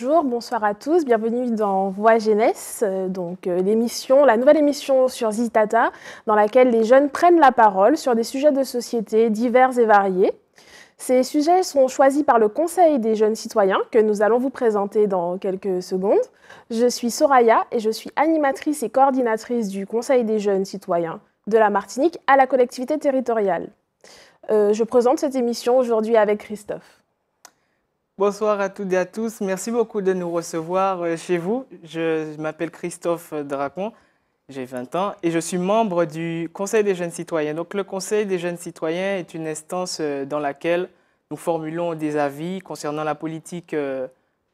Bonjour, bonsoir à tous, bienvenue dans Voix Jeunesse, euh, donc euh, l'émission, la nouvelle émission sur Zitata, dans laquelle les jeunes prennent la parole sur des sujets de société divers et variés. Ces sujets sont choisis par le Conseil des jeunes citoyens que nous allons vous présenter dans quelques secondes. Je suis Soraya et je suis animatrice et coordinatrice du Conseil des jeunes citoyens de la Martinique à la collectivité territoriale. Euh, je présente cette émission aujourd'hui avec Christophe. Bonsoir à toutes et à tous. Merci beaucoup de nous recevoir euh, chez vous. Je m'appelle Christophe Dracon, j'ai 20 ans et je suis membre du Conseil des jeunes citoyens. Donc le Conseil des jeunes citoyens est une instance euh, dans laquelle nous formulons des avis concernant la politique euh,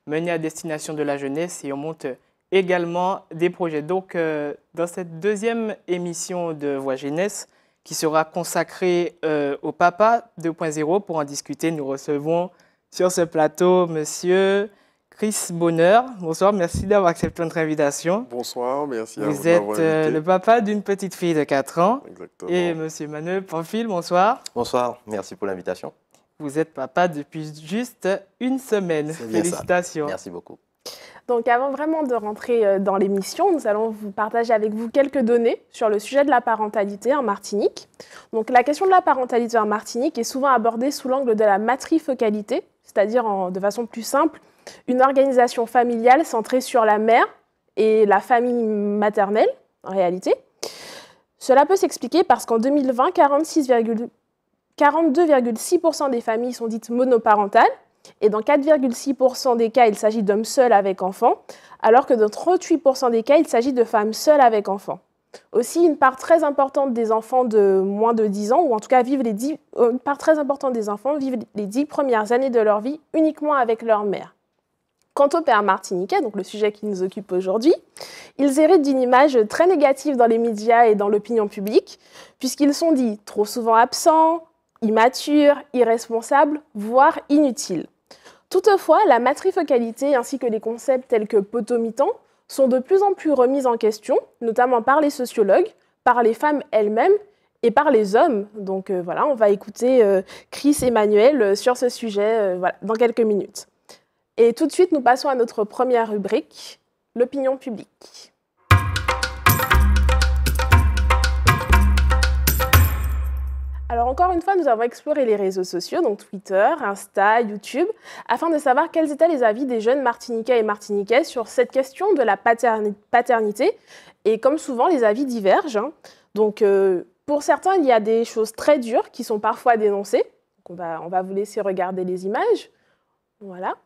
menée à destination de la jeunesse et on monte également des projets. Donc dans cette deuxième émission de Voix Jeunesse qui sera consacrée au Papa 2.0 pour en discuter, nous recevons sur ce plateau monsieur Chris Bonheur. Bonsoir, merci d'avoir accepté notre invitation. Bonsoir, merci à vous. Vous êtes euh, le papa d'une petite fille de 4 ans. Exactement. Et monsieur Manuel profil bonsoir. Bonsoir, merci pour l'invitation. Vous êtes papa depuis juste une semaine. Félicitations. Ça. Merci beaucoup. Donc avant vraiment de rentrer euh, dans l'émission, nous allons vous partager avec vous quelques données sur le sujet de la parentalité en Martinique. Donc la question de la parentalité en Martinique est souvent abordée sous l'angle de la matrifocalité, c'est-à-dire de façon plus simple, une organisation familiale centrée sur la mère et la famille maternelle, en réalité. Cela peut s'expliquer parce qu'en 2020, 42,6% des familles sont dites monoparentales, et dans 4,6% des cas, il s'agit d'hommes seuls avec enfants, alors que dans 38% des cas, il s'agit de femmes seules avec enfants. Aussi, une part très importante des enfants de moins de 10 ans, ou en tout cas vivent les euh, une part très importante des enfants vivent les 10 premières années de leur vie uniquement avec leur mère. Quant au père martiniquais, donc le sujet qui nous occupe aujourd'hui, ils héritent d'une image très négative dans les médias et dans l'opinion publique, puisqu'ils sont dits trop souvent absents, immatures, irresponsables, voire inutiles. Toutefois, la matrifocalité ainsi que les concepts tels que potomitan sont de plus en plus remises en question, notamment par les sociologues, par les femmes elles-mêmes et par les hommes. Donc euh, voilà, on va écouter euh, Chris et Manuel euh, sur ce sujet dans quelques minutes. Et tout de suite, nous passons à notre première rubrique, l'opinion publique. Alors encore une fois, nous avons exploré les réseaux sociaux, donc Twitter, Insta, YouTube, afin de savoir quels étaient les avis des jeunes Martiniquais et Martiniquais sur cette question de la paternité. Et comme souvent, les avis divergent. Hein. Donc euh, pour certains, il y a des choses très dures qui sont parfois dénoncées. on, va, vous laisser regarder les images. Voilà.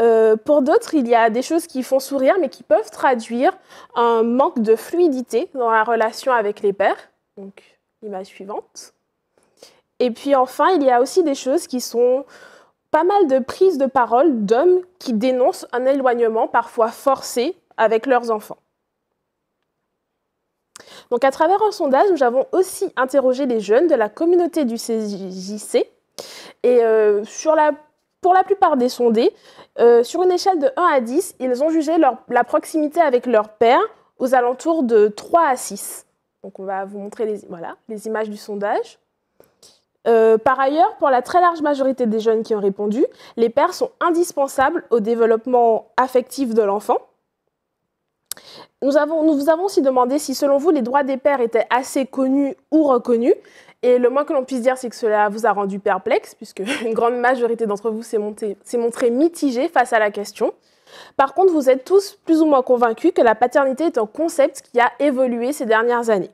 Euh, pour d'autres, il y a des choses qui font sourire, mais qui peuvent traduire un manque de fluidité dans la relation avec les pères. Donc, image suivante. Et puis enfin, il y a aussi des choses qui sont pas mal de prises de parole d'hommes qui dénoncent un éloignement parfois forcé avec leurs enfants. Donc à travers un sondage, nous avons aussi interrogé les jeunes de la communauté du CJC. Et euh, pour la plupart des sondés, euh, sur une échelle de 1 à 10, ils ont jugé la proximité avec leur père aux alentours de 3 à 6. Donc on va vous montrer les images du sondage. Euh, par ailleurs, pour la très large majorité des jeunes qui ont répondu, les pères sont indispensables au développement affectif de l'enfant. Nous, nous vous avons aussi demandé si, selon vous, les droits des pères étaient assez connus ou reconnus. Et le moins que l'on puisse dire, c'est que cela vous a rendu perplexe, puisque une grande majorité d'entre vous s'est montrée mitigée face à la question. Par contre, vous êtes tous plus ou moins convaincus que la paternité est un concept qui a évolué ces dernières années.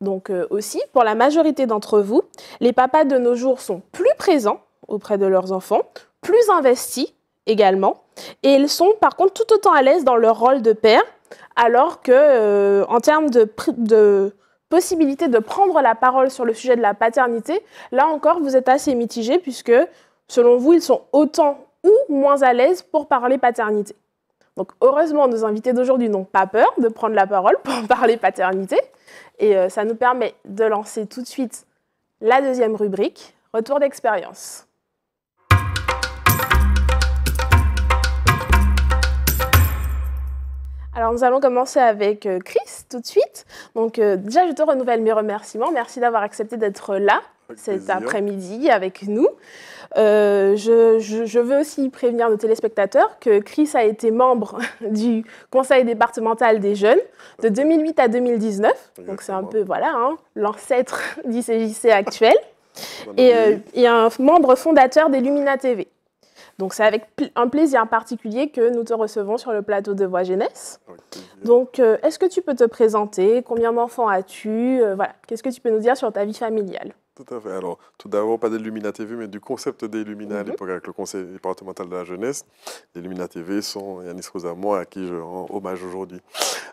Donc euh, aussi, pour la majorité d'entre vous, les papas de nos jours sont plus présents auprès de leurs enfants, plus investis également, et ils sont par contre tout autant à l'aise dans leur rôle de père, alors que euh, en termes de, de possibilité de prendre la parole sur le sujet de la paternité, là encore, vous êtes assez mitigés, puisque, selon vous, ils sont autant ou moins à l'aise pour parler paternité. Donc heureusement, nos invités d'aujourd'hui n'ont pas peur de prendre la parole pour parler paternité. Et euh, ça nous permet de lancer tout de suite la deuxième rubrique, retour d'expérience. Alors nous allons commencer avec euh, Chris tout de suite. Donc euh, déjà je te renouvelle mes remerciements. Merci d'avoir accepté d'être là cet après-midi avec nous. Euh, je, veux aussi prévenir nos téléspectateurs que Chris a été membre du Conseil départemental des jeunes de 2008 à 2019. Donc c'est un peu voilà hein, l'ancêtre du CJC actuel. Euh, et, un membre fondateur d'Illumina TV. Donc c'est avec un plaisir particulier que nous te recevons sur le plateau de Voix Jeunesse. Donc euh, est-ce que tu peux te présenter Combien d'enfants as-tu qu'est-ce que tu peux nous dire sur ta vie familiale tout à fait. Alors, tout d'abord, pas d'Illumina TV, mais du concept des à mhm. l'époque avec le Conseil départemental de la jeunesse. Les Illumina TV sont Rosa, moi, à qui je rends hommage aujourd'hui.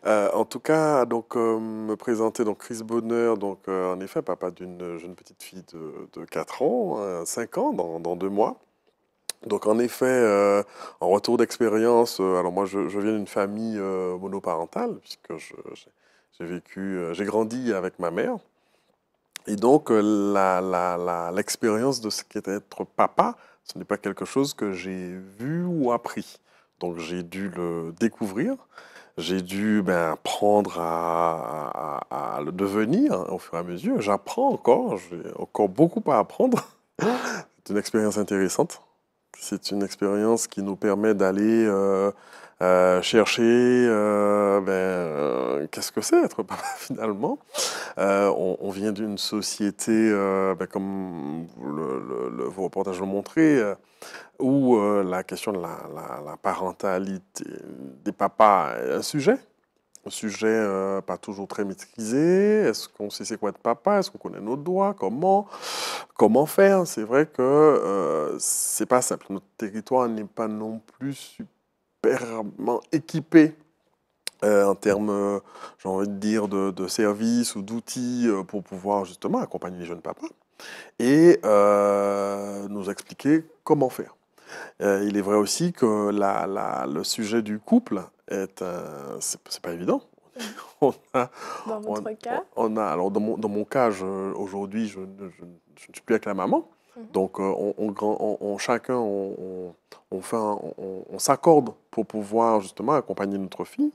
Euh, en tout cas, donc, euh, me présenter donc Chris Bonheur, donc, euh, en effet, papa d'une jeune petite fille de, de 4 ans, 5 ans dans, dans deux mois. Donc en effet, en retour d'expérience, alors moi je, viens d'une famille monoparentale puisque j'ai vécu, j'ai grandi avec ma mère. Et donc, euh, l'expérience de ce qu'est être papa, ce n'est pas quelque chose que j'ai vu ou appris. Donc, j'ai dû le découvrir. J'ai dû ben, apprendre à, le devenir hein, au fur et à mesure. J'apprends encore. J'ai encore beaucoup à apprendre. C'est une expérience intéressante. C'est une expérience qui nous permet d'aller euh, euh, chercher euh, ben, euh, qu'est-ce que c'est être papa finalement. On, vient d'une société, ben, comme le, vos reportages l'ont montré, où la question de la, parentalité des papas est un sujet. Un sujet pas toujours très maîtrisé. Est-ce qu'on sait c'est quoi être papa Est-ce qu'on connaît nos doigts Comment Comment faire C'est vrai que c'est pas simple. Notre territoire n'est pas non plus super équipés euh, en termes, euh, j'ai envie de dire, de, services ou d'outils euh, pour pouvoir justement accompagner les jeunes papas et euh, nous expliquer comment faire. il est vrai aussi que le sujet du couple est, c'est pas évident. on a, dans votre cas on a, alors dans mon, cas, aujourd'hui, je, je, ne suis plus avec la maman. Mhm. Donc, euh, on, on, on, on, chacun, on, on, s'accorde pour pouvoir justement accompagner notre fille.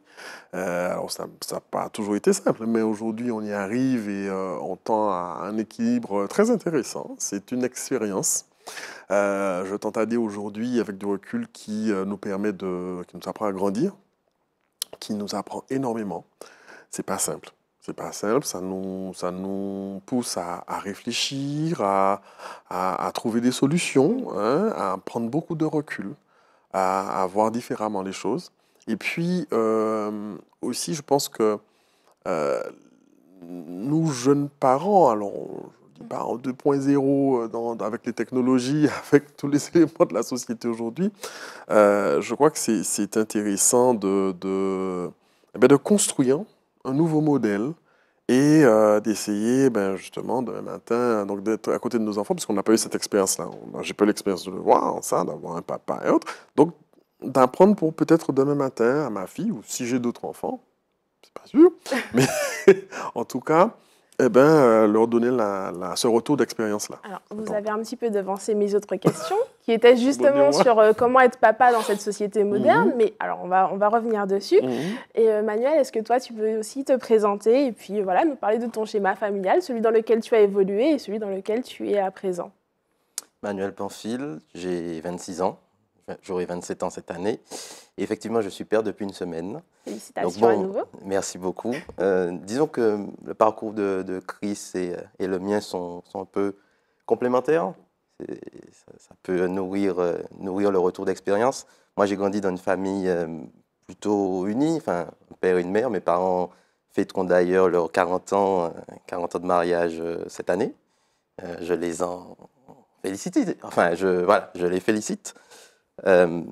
Euh, alors, ça n'a pas toujours été simple, mais aujourd'hui, on y arrive et euh, on tend à un équilibre très intéressant. C'est une expérience. Euh, je tente à dire aujourd'hui, avec du recul, qui euh, nous permet de. qui nous apprend à grandir, qui nous apprend énormément. C'est pas simple c'est pas simple, ça nous, ça nous pousse à, réfléchir, à, à, trouver des solutions, hein, à prendre beaucoup de recul, à, voir différemment les choses. Et puis euh, aussi, je pense que euh, nous, jeunes parents, alors je parents euh, 2.0 avec les technologies, avec tous les éléments de la société aujourd'hui, je crois que c'est intéressant de, de, eh ben, de construire un nouveau modèle et euh, d'essayer ben, justement demain matin donc d'être à côté de nos enfants parce qu'on n'a pas eu cette expérience là j'ai pas l'expérience de le voir ça d'avoir un papa et autres donc d'apprendre pour peut-être demain matin à ma fille ou si j'ai d'autres enfants c'est pas sûr mais en tout cas eh bien, euh, leur donner ce retour d'expérience-là. Alors, vous avez un petit peu devancé mes autres questions, qui étaient justement sur euh, comment être papa dans cette société mhm. moderne. Mais alors, on va, on va revenir dessus. Mhm. Et euh, Manuel, est-ce que toi, tu peux aussi te présenter et puis voilà, nous parler de ton schéma familial, celui dans lequel tu as évolué et celui dans lequel tu es à présent Manuel Panfil, j'ai 26 ans. J'aurai 27 ans cette année. effectivement, je suis père depuis une semaine. Félicitations à nouveau. Merci beaucoup. Euh, disons que le parcours de, Chris euh, et, le mien sont, un peu complémentaires. Ça, peut nourrir, euh, nourrir le retour d'expérience. Moi, j'ai grandi dans une famille plutôt unie, enfin, un père et une mère. Mes parents fêteront d'ailleurs leurs 40 ans, 40 ans de mariage cette année. je les en félicite. Enfin, je, voilà, je les félicite. Euh,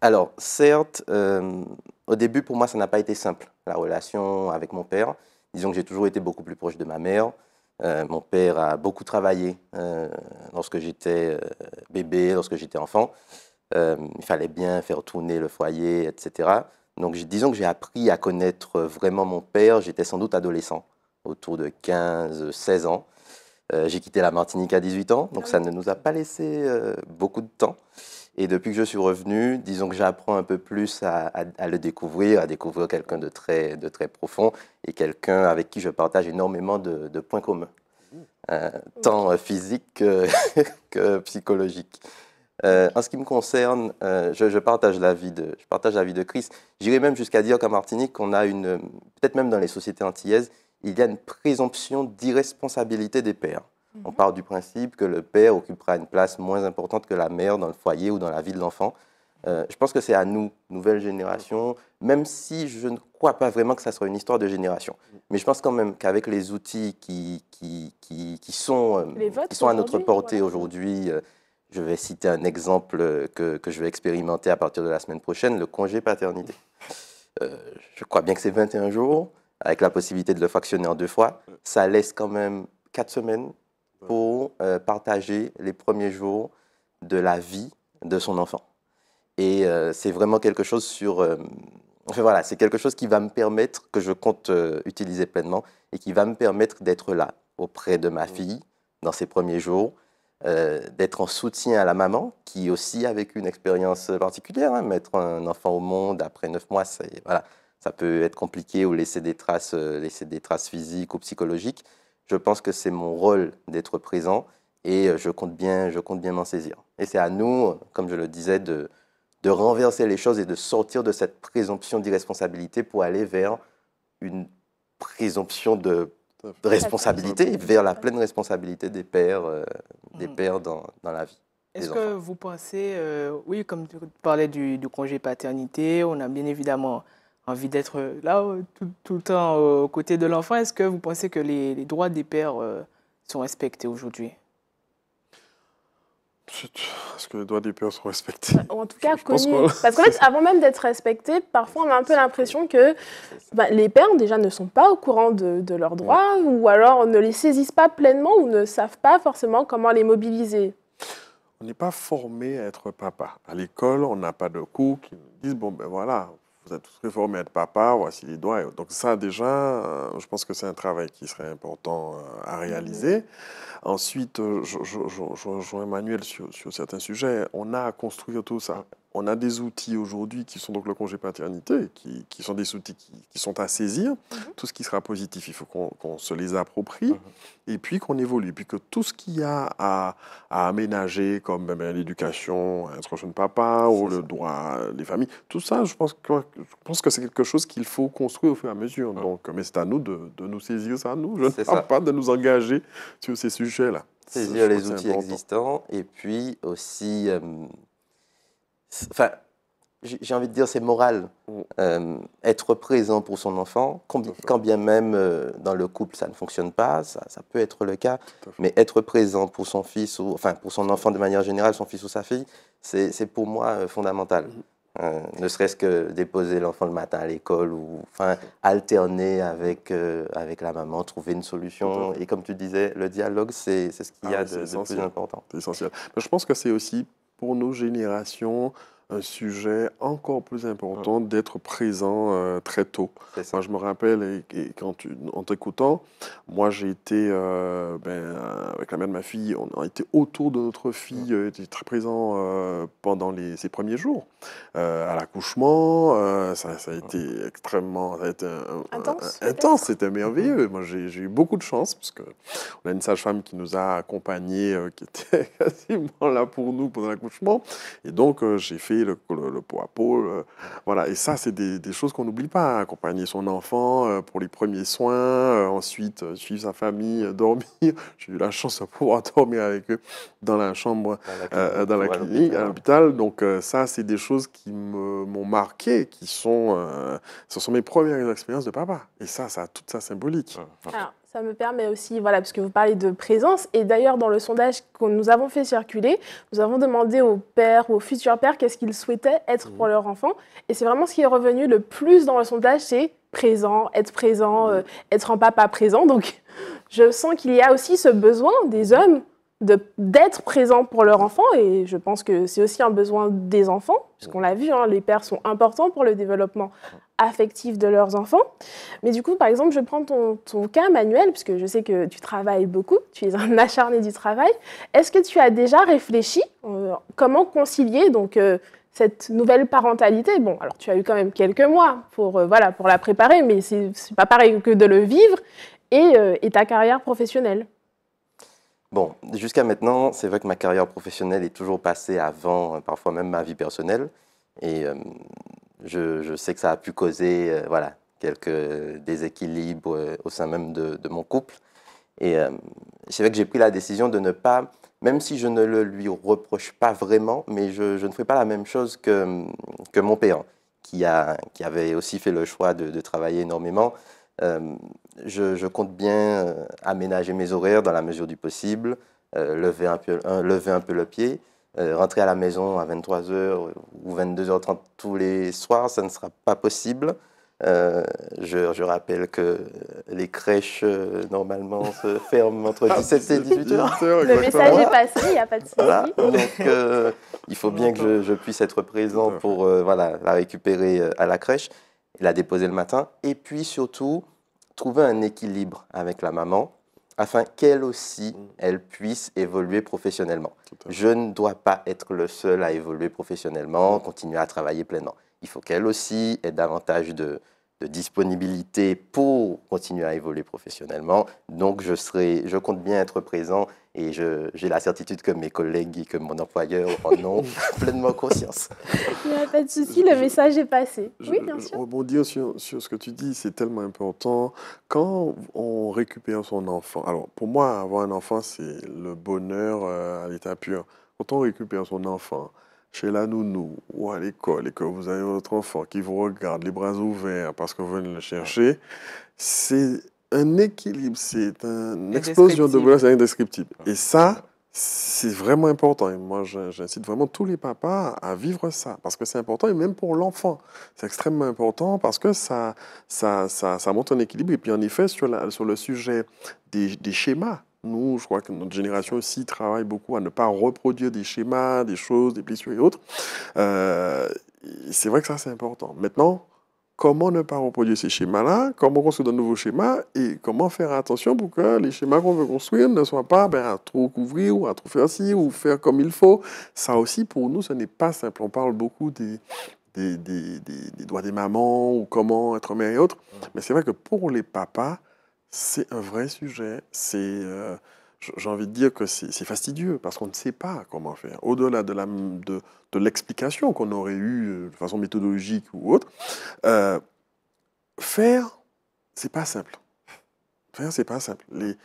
alors, certes, euh, au début, pour moi, ça n'a pas été simple, la relation avec mon père. Disons que j'ai toujours été beaucoup plus proche de ma mère. Euh, mon père a beaucoup travaillé lorsque j'étais bébé, lorsque j'étais enfant. il fallait bien faire tourner le foyer, etc. Donc, disons que j'ai appris à connaître vraiment mon père. J'étais sans doute adolescent, autour de 15-16 ans. j'ai quitté la Martinique à 18 ans, donc ah ça ne nous a pas laissé beaucoup de temps. Et depuis que je suis revenu, disons que j'apprends un peu plus à, le découvrir, à découvrir quelqu'un de très, de très profond et quelqu'un avec qui je partage énormément de, points communs, euh, tant euh, physiques que, psychologiques. Euh, en ce qui me concerne, je, partage la vie de, je partage la vie de Chris. J'irais même jusqu'à dire qu'à Martinique, on a une, peut-être même dans les sociétés antillaises, il y a une présomption d'irresponsabilité des pères. Mhm. On part du principe que le père occupera une place moins importante que la mère dans le foyer ou dans la vie de l'enfant. Euh, je pense que c'est à nous, nouvelle génération, même si je ne crois pas vraiment que ça soit une histoire de génération. Mhm. Mais je pense quand même qu'avec les outils qui, qui, qui, sont, euh, qui sont à notre portée aujourd'hui, euh, je vais citer un exemple que, que, je vais expérimenter à partir de la semaine prochaine, le congé paternité. je crois bien que c'est 21 jours, avec la possibilité de le fractionner en deux fois. Ça laisse quand même 4 semaines pour euh, partager les premiers jours de la vie de son enfant. Et euh, c'est vraiment quelque chose sur... Euh, enfin, voilà, c'est quelque chose qui va me permettre, que je compte utiliser pleinement, et qui va me permettre d'être là auprès de ma mm. fille dans ses premiers jours, d'être en soutien à la maman qui aussi a vécu une expérience particulière. Hein, mettre un enfant au monde après neuf mois, voilà, ça peut être compliqué ou laisser des traces, laisser des traces physiques ou psychologiques je pense que c'est mon rôle d'être présent et euh, je compte bien, je compte bien m'en saisir. Et c'est à nous, comme je le disais, de, de renverser les choses et de sortir de cette présomption d'irresponsabilité pour aller vers une présomption de responsabilité, vers la pleine responsabilité des pères, euh, des mm. pères dans, la vie. Est-ce que vous pensez, euh, oui, comme tu parlais du, du, congé paternité, on a bien évidemment envie d'être là euh, tout, le temps euh, aux côtés de l'enfant. Est-ce que vous pensez que les, droits des pères euh, sont respectés aujourd'hui est-ce que les droits des pères sont respectés bah, En tout cas, Parce qu'en fait, avant même d'être respectés, parfois on a un peu l'impression que bah, les pères déjà ne sont pas au courant de, leurs droits, ou alors ne les saisissent pas pleinement, ou ne savent pas forcément comment les mobiliser. On n'est pas formé à être papa. À l'école, on n'a pas de cours qui nous disent bon ben voilà, vous êtes, il faut être papa, voici les doigts. Donc ça déjà, euh, je pense que c'est un travail qui serait important euh, à réaliser. Mmh. Ensuite, euh, je, rejoins Emmanuel sur, sur, certains sujets. On a à construire tout ça on a des outils aujourd'hui qui sont donc le congé paternité, qui, sont des outils qui, sont à saisir. Mhm. Tout ce qui sera positif, il faut qu'on se les approprie mhm. et puis qu'on évolue. Puis que tout ce qu'il y a à, aménager, comme ben, ben, l'éducation, l'instruction de papa, ou le droit des familles, tout ça, je pense que, que c'est quelque chose qu'il faut construire au fur et à mesure. Donc, mais c'est à nous de, nous saisir ça, nous. Je ne parle pas de nous engager sur ces sujets-là. Saisir les outils existants et puis aussi. Euh, Enfin, j'ai envie de dire, c'est moral. Mm. Euh, être présent pour son enfant, quand bien même euh, dans le couple ça ne fonctionne pas, ça, peut être le cas, mais être présent pour son fils ou enfin pour son enfant de manière générale, son fils ou sa fille, c'est pour moi euh, fondamental. Mm. ne serait-ce que déposer l'enfant le matin à l'école ou enfin alterner avec avec la maman, trouver une solution. Et comme tu disais, le dialogue c'est ce qu'il ah y a de, plus important. C'est essentiel. je pense que c'est aussi pour nos générations, un sujet encore plus important d'être présent euh, très tôt. Moi, je me rappelle, et, quand en t'écoutant, moi, j'ai été, euh, ben, avec la mère de ma fille, on a été autour de notre fille, euh, était très présent pendant les, ses premiers jours. à l'accouchement, ça, a été extrêmement intense. c'était merveilleux. Moi, j'ai eu beaucoup de chance, parce que on a une sage-femme qui nous a accompagnés, qui était quasiment là pour nous pendant l'accouchement. Et donc, j'ai fait le, le, à peau. Euh, voilà. Et ça, c'est des, choses qu'on n'oublie pas. Hein. Accompagner son enfant euh, pour les premiers soins, euh, ensuite suivre sa famille, dormir. J'ai eu la chance de pouvoir dormir avec eux dans la chambre, dans la clinique, à l'hôpital. Donc ça, c'est des choses qui m'ont marqué, qui sont, ce sont mes premières expériences de papa. Et ça, ça a toute sa symbolique. Ça me permet aussi, voilà, parce que vous parlez de présence, et d'ailleurs dans le sondage que nous avons fait circuler, nous avons demandé aux pères, aux futurs pères, qu'est-ce qu'ils souhaitaient être mmh. pour leur enfant, et c'est vraiment ce qui est revenu le plus dans le sondage, c'est présent, être présent, mmh. euh, être un papa présent. Donc, je sens qu'il y a aussi ce besoin des hommes d'être présent pour leur enfant et je pense que c'est aussi un besoin des enfants puisqu'on l'a vu hein, les pères sont importants pour le développement affectif de leurs enfants mais du coup par exemple je prends ton, cas Manuel puisque je sais que tu travailles beaucoup tu es un acharné du travail est-ce que tu as déjà réfléchi euh, comment concilier donc euh, cette nouvelle parentalité bon alors tu as eu quand même quelques mois pour euh, voilà pour la préparer mais c'est pas pareil que de le vivre et, et ta carrière professionnelle Bon, jusqu'à maintenant, c'est vrai que ma carrière professionnelle est toujours passée avant, euh, parfois même ma vie personnelle. Et euh, je, sais que ça a pu causer euh, voilà, quelques déséquilibres au sein même de, mon couple. Et c'est vrai que j'ai pris la décision de ne pas, même si je ne le lui reproche pas vraiment, mais je, ne ferai pas la même chose que, mon père, qui, a, qui avait aussi fait le choix de travailler énormément. Euh, je, compte bien euh, aménager mes horaires dans la mesure du possible, euh, lever, un peu, lever un peu le pied. rentrer à la maison à 23h ou 22h30 tous les soirs, ça ne sera pas possible. je, rappelle que les crèches, normalement, se ferment entre 17 ah, et 18 h Le message est passé, il n'y a pas de souci. Donc, il faut bien que je, puisse être présent pour voilà, la récupérer à la crèche, la déposer le matin. Et puis, surtout, trouver un équilibre avec la maman afin qu'elle aussi, elle puisse évoluer professionnellement. Je ne dois pas être le seul à évoluer professionnellement, continuer à travailler pleinement. Il faut qu'elle aussi ait davantage de, disponibilité pour continuer à évoluer professionnellement. Donc, je, serai, je compte bien être présent et j'ai la certitude que mes collègues et que mon employeur en ont pleinement conscience. Il n'y a pas de souci, le message est passé. Je, oui, bien sûr. Rebondir sur, sur ce que tu dis, c'est tellement important. Quand on récupère son enfant, alors pour moi, avoir un enfant, c'est le bonheur euh, à l'état pur. Quand on récupère son enfant, chez la nounou ou à l'école et que vous avez votre enfant qui vous regarde les bras ouverts parce que vous venez le chercher, c'est un équilibre, c'est une explosion de c'est indescriptible. Et ça, c'est vraiment important. Et moi, j'incite vraiment tous les papas à vivre ça, parce que c'est important, et même pour l'enfant. C'est extrêmement important parce que ça, ça, ça, un équilibre. Et puis, en effet, sur, sur le sujet des, schémas, nous, je crois que notre génération aussi travaille beaucoup à ne pas reproduire des schémas, des choses, des blessures et autres. Euh, c'est vrai que ça, c'est important. Maintenant, comment ne pas reproduire ces schémas-là, comment construire de nouveaux schémas et comment faire attention pour que les schémas qu'on veut construire ne soient pas ben, à trop couvrir ou à trop faire ci ou faire comme il faut. Ça aussi, pour nous, ce n'est pas simple. On parle beaucoup des, des, des, des droits des mamans ou comment être mère et autres. Mais c'est vrai que pour les papas, c'est un vrai sujet. C'est. Euh, j'ai envie de dire que c'est fastidieux parce qu'on ne sait pas comment faire. Au-delà de l'explication de, qu'on aurait eue euh, de façon méthodologique ou autre, euh, faire, c'est pas simple. Faire, c'est pas simple. Les,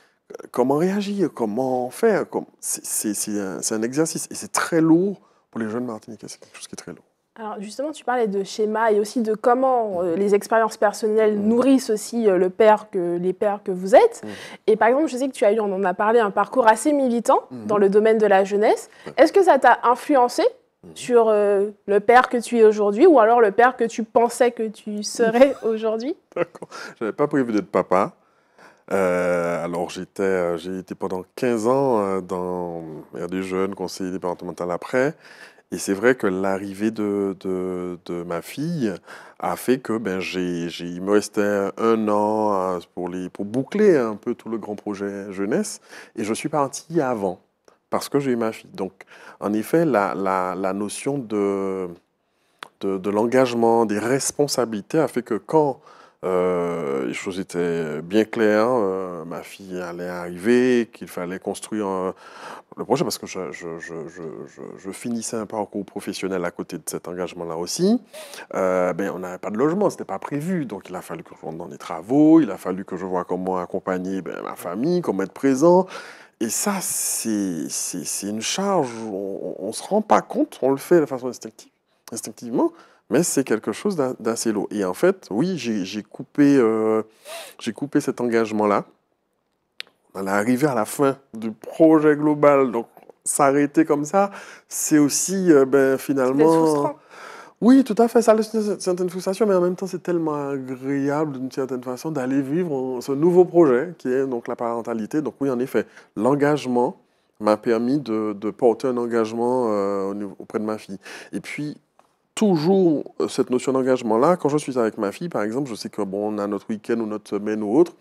comment réagir, comment faire, c'est un, un, exercice et c'est très lourd pour les jeunes Martiniquais. C'est quelque chose qui est très lourd. Alors justement, tu parlais de schéma et aussi de comment euh, les expériences personnelles mm. nourrissent aussi euh, le père que, les pères que vous êtes. Mm. Et par exemple, je sais que tu as eu, on en a parlé, un parcours assez militant mm. dans le domaine de la jeunesse. Est-ce que ça t'a influencé sur euh, le père que tu es aujourd'hui ou alors le père que tu pensais que tu serais aujourd'hui D'accord. Je n'avais pas prévu d'être papa. alors j'étais, j'ai été pendant 15 ans dans des jeunes, conseiller départemental après. Et c'est vrai que l'arrivée de, de, de, ma fille a fait que ben, j'ai, il me restait un an euh, pour, les, pour boucler un peu tout le grand projet jeunesse. Et je suis parti avant, parce que j'ai eu ma fille. Donc, en effet, la, la, la notion de, de, de l'engagement, des responsabilités a fait que quand euh, les choses étaient bien claires. Euh, ma fille allait arriver, qu'il fallait construire le projet parce que je, finissais un parcours professionnel à côté de cet engagement-là aussi. Euh, ben, on n'avait pas de logement, ce n'était pas prévu. Donc il a fallu que je rentre dans les travaux, il a fallu que je vois comment accompagner ben, ma famille, comment être présent. Et ça, c'est une charge, on ne se rend pas compte, on le fait de façon instinctive, instinctivement mais c'est quelque chose d'assez lourd. Et en fait, oui, j'ai coupé, euh, coupé cet engagement-là. On est arrivé à la fin du projet global, donc s'arrêter comme ça, c'est aussi, euh, ben, finalement... Oui, tout à fait, ça laisse une certaine frustration, mais en même temps, c'est tellement agréable d'une certaine façon d'aller vivre ce nouveau projet qui est donc la parentalité. Donc oui, en effet, l'engagement m'a permis de, porter un engagement euh, auprès de ma fille. Et puis, toujours euh, cette notion d'engagement-là. Quand je suis avec ma fille, par exemple, je sais que bon, on a notre week-end ou notre semaine ou autre.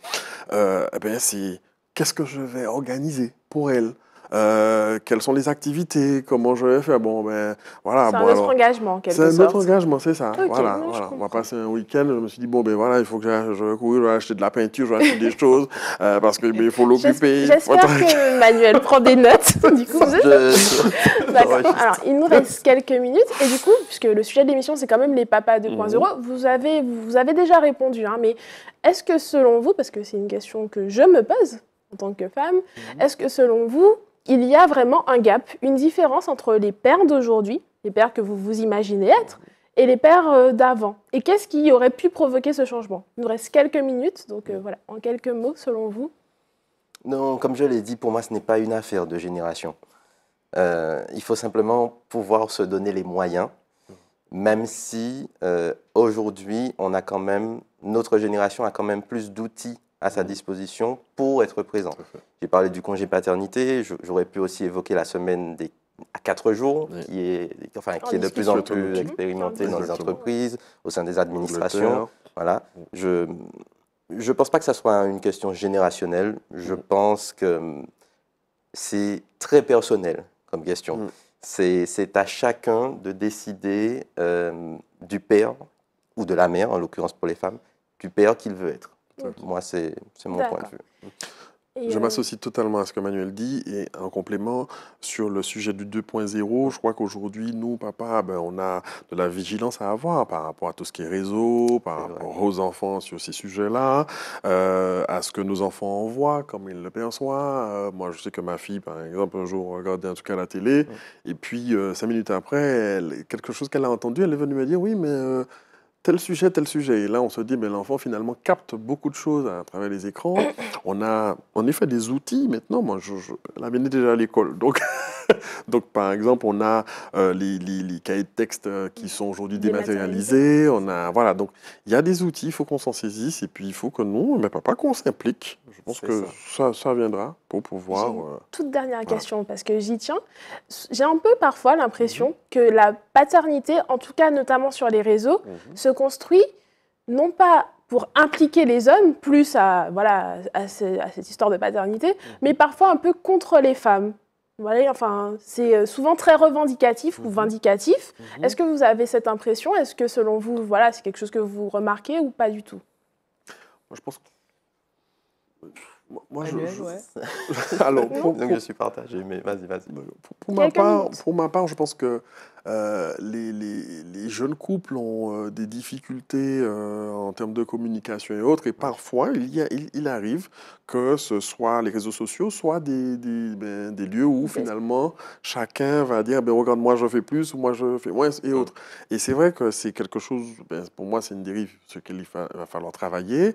Euh, eh bien, c'est qu'est-ce que je vais organiser pour elle euh, quelles sont les activités, comment je vais faire. Bon, ben, voilà, c'est un autre engagement, quelque C'est un autre engagement, c'est ça. voilà, voilà. On va passer un week-end. Je me suis dit, bon, ben voilà, il faut que je, je vais courir, je vais acheter de la peinture, je vais acheter des choses, euh, parce qu'il ben, il faut l'occuper. J'espère que Manuel prend des notes. du coup, Alors, il nous reste quelques minutes. Et du coup, puisque le sujet de l'émission, c'est quand même les papas 2.0, mhm. vous, avez, vous avez déjà répondu. Hein, mais est-ce que selon vous, parce que c'est une question que je me pose, en tant que femme. Mhm. Est-ce que selon vous, il y a vraiment un gap, une différence entre les pères d'aujourd'hui, les pères que vous vous imaginez être, et les pères euh, d'avant. Et qu'est-ce qui aurait pu provoquer ce changement Il nous reste quelques minutes, donc euh, voilà, en quelques mots, selon vous. Non, comme je l'ai dit, pour moi, ce n'est pas une affaire de génération. Euh, il faut simplement pouvoir se donner les moyens, même si aujourd'hui, on a quand même, notre génération a quand même plus d'outils à sa disposition pour être présent. J'ai parlé du congé paternité, j'aurais pu aussi évoquer la semaine des, à quatre jours, qui est, enfin, qui est de plus en plus expérimentée dans les entreprises, au sein des administrations. Voilà. Je ne pense pas que ça soit une question générationnelle. Je mm. pense que c'est très personnel comme question. Mm. C'est C'est à chacun de décider euh, du père ou de la mère, en l'occurrence pour les femmes, du père qu'il veut être. Moi, c'est mon point de vue. je euh, m'associe totalement à ce que Manuel dit et en complément sur le sujet du 2.0, je crois qu'aujourd'hui, nous, papa, ben, on a de la vigilance à avoir par rapport à tout ce qui est réseau, par rapport aux enfants sur ces sujets-là, euh, à ce que nos enfants en voient, comme ils le perçoivent. Euh, moi, je sais que ma fille, par exemple, un jour regardait en tout cas la télé et puis cinq minutes après, quelque chose qu'elle a entendu, elle est venue me dire, oui, mais tel sujet, tel sujet. Et là, on se dit, mais l'enfant finalement capte beaucoup de choses à travers les écrans. On a en effet des outils maintenant. Moi, je, je déjà à l'école. Donc, donc, par exemple, on a euh, les, cahiers de texte euh, qui sont aujourd'hui dématérialisés. On a, voilà, donc il y a des outils, il faut qu'on s'en saisisse. Et puis, il faut que nous, mais papa, qu'on s'implique je pense que ça. ça. viendra pour pouvoir. Une euh, toute dernière question, parce que j'y tiens. J'ai un peu parfois l'impression mhm. que la paternité, en tout cas notamment sur les réseaux, mhm. se construit non pas pour impliquer les hommes plus à, voilà, à, cette histoire de paternité, mhm. mais parfois un peu contre les femmes. Voilà, enfin, c'est euh, souvent très revendicatif ou vindicatif. Est-ce que vous avez cette impression Est-ce que selon vous, voilà, c'est quelque chose que vous remarquez ou pas du tout Je pense que moi, je, joue Ouais. Alors, je suis partagé, mais vas-y, vas-y. pour ma part, pour ma part, je pense que euh, les, jeunes couples ont euh, des difficultés euh, en termes de communication et autres, et parfois il, y a, il, arrive que ce soit les réseaux sociaux, soit ben, des, lieux où finalement chacun va dire ben, regarde, moi je fais plus, ou moi je fais moins, et autres. Et c'est vrai que c'est quelque chose, ben, pour moi c'est une dérive, ce qu'il va, va, falloir travailler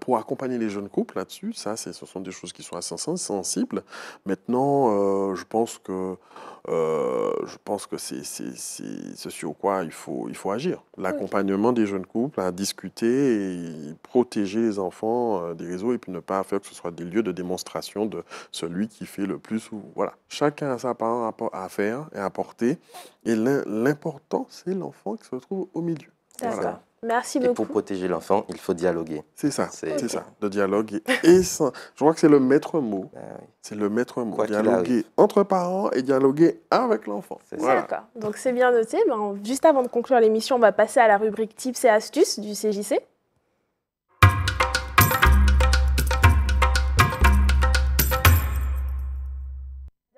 pour accompagner les jeunes couples là-dessus. Ça, ce sont des choses qui sont assez sensibles. Maintenant, je pense que, je pense que c'est c'est sur quoi il faut, il faut agir. L'accompagnement des jeunes couples à discuter et protéger les enfants euh, des réseaux et puis ne pas faire que ce soit des lieux de démonstration de celui qui fait le plus. Ou, voilà. Chacun a sa part à faire et à porter. Et l'important, c'est l'enfant qui se trouve au milieu. D'accord. Merci beaucoup. Et pour protéger l'enfant, il faut dialoguer. C'est ça, c'est ça. Le dialogue Et Je crois que c'est le maître mot. Ben c'est le maître mot. dialoguer entre parents et dialoguer avec l'enfant. C'est ça. Donc c'est bien noté. Ben, juste avant de conclure l'émission, on va passer à la rubrique tips et astuces du CJC.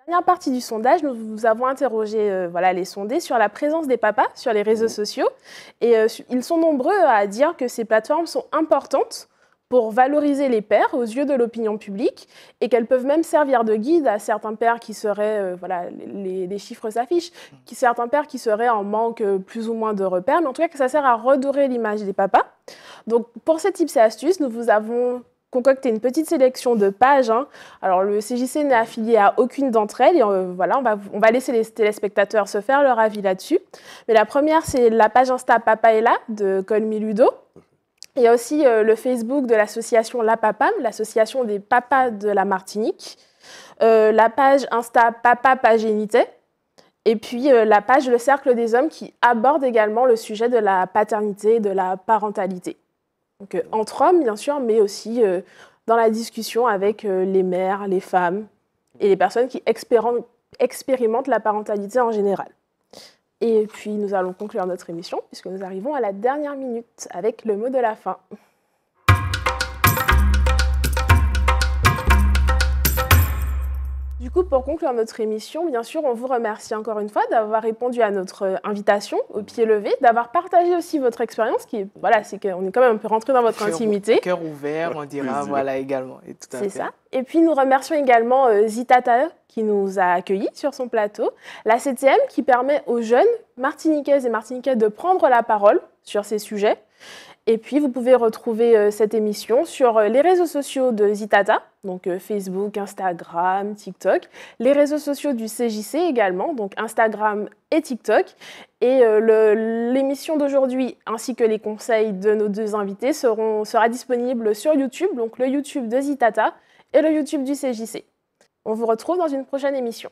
dernière partie du sondage, nous vous avons interrogé euh, voilà, les sondés sur la présence des papas sur les réseaux mmh. sociaux. Et euh, ils sont nombreux à dire que ces plateformes sont importantes pour valoriser les pères aux yeux de l'opinion publique et qu'elles peuvent même servir de guide à certains pères qui seraient, euh, voilà, les, chiffres s'affichent, qui, mmh. certains pères qui seraient en manque plus ou moins de repères, mais en tout cas que ça sert à redorer l'image des papas. Donc pour ces tips et astuces, nous vous avons concocté une petite sélection de pages. Hein. Alors le CJC n'est affilié à aucune d'entre elles et euh, voilà, on va, on va laisser les téléspectateurs se faire leur avis là-dessus. Mais la première, c'est la page Insta Papa là de Colmi Ludo. Il y a aussi euh, le Facebook de l'association La Papam, l'association des papas de la Martinique. Euh, la page Insta Papa Pagénité. Et puis la page Le Cercle des Hommes qui aborde également le sujet de la paternité et de la parentalité. Euh, entre hommes, bien sûr, mais aussi euh, dans la discussion avec euh, les mères, les femmes et les personnes qui expérimentent la parentalité en général. Et puis nous allons conclure notre émission puisque nous arrivons à la dernière minute avec le mot de la fin. Du coup, pour conclure notre émission, bien sûr, on vous remercie encore une fois d'avoir répondu à notre euh, invitation au pied levé, d'avoir partagé aussi votre expérience, qui voilà, c'est qu'on est quand même un peu rentré dans votre intimité. Cœur ouvert, on dira, voilà également. C'est ça. Et puis nous remercions également euh, Zitata, qui nous a accueillis sur son plateau, la CTM qui permet aux jeunes martiniquaises et martiniquais de prendre la parole sur ces sujets. Et puis, vous pouvez retrouver euh, cette émission sur euh, les réseaux sociaux de Zitata, donc euh, Facebook, Instagram, TikTok, les réseaux sociaux du CJC également, donc Instagram et TikTok. Et l'émission d'aujourd'hui ainsi que les conseils de nos deux invités seront, sera disponible sur YouTube, donc le YouTube de Zitata et le YouTube du CJC. On vous retrouve dans une prochaine émission.